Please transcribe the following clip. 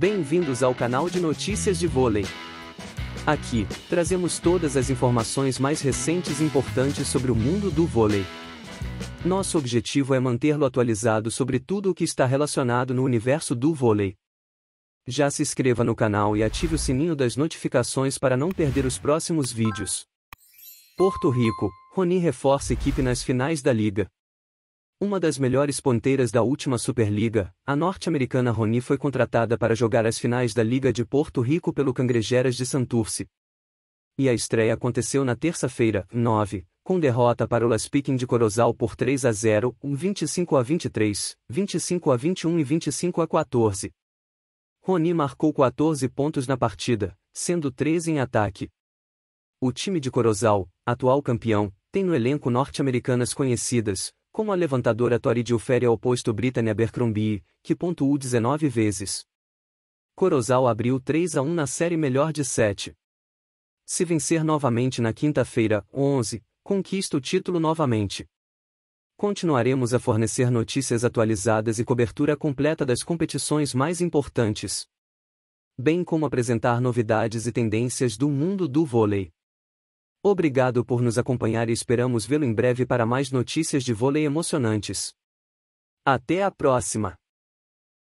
Bem-vindos ao canal de notícias de vôlei. Aqui, trazemos todas as informações mais recentes e importantes sobre o mundo do vôlei. Nosso objetivo é mantê-lo atualizado sobre tudo o que está relacionado no universo do vôlei. Já se inscreva no canal e ative o sininho das notificações para não perder os próximos vídeos. Porto Rico, Roni reforça equipe nas finais da Liga. Uma das melhores ponteiras da última Superliga, a norte-americana Roni foi contratada para jogar as finais da Liga de Porto Rico pelo Cangrejeras de Santurce. E a estreia aconteceu na terça-feira, 9, com derrota para o Las Piquen de Corozal por 3 a 0, 25 a 23, 25 a 21 e 25 a 14. Roni marcou 14 pontos na partida, sendo 3 em ataque. O time de Corozal, atual campeão, tem no elenco norte-americanas conhecidas, como a levantadora Tori Dilferi ao posto Brittany Abercrombie, que pontuou 19 vezes. Corozal abriu 3 a 1 na série melhor de 7. Se vencer novamente na quinta-feira, 11, conquista o título novamente. Continuaremos a fornecer notícias atualizadas e cobertura completa das competições mais importantes, bem como apresentar novidades e tendências do mundo do vôlei. Obrigado por nos acompanhar e esperamos vê-lo em breve para mais notícias de vôlei emocionantes. Até a próxima!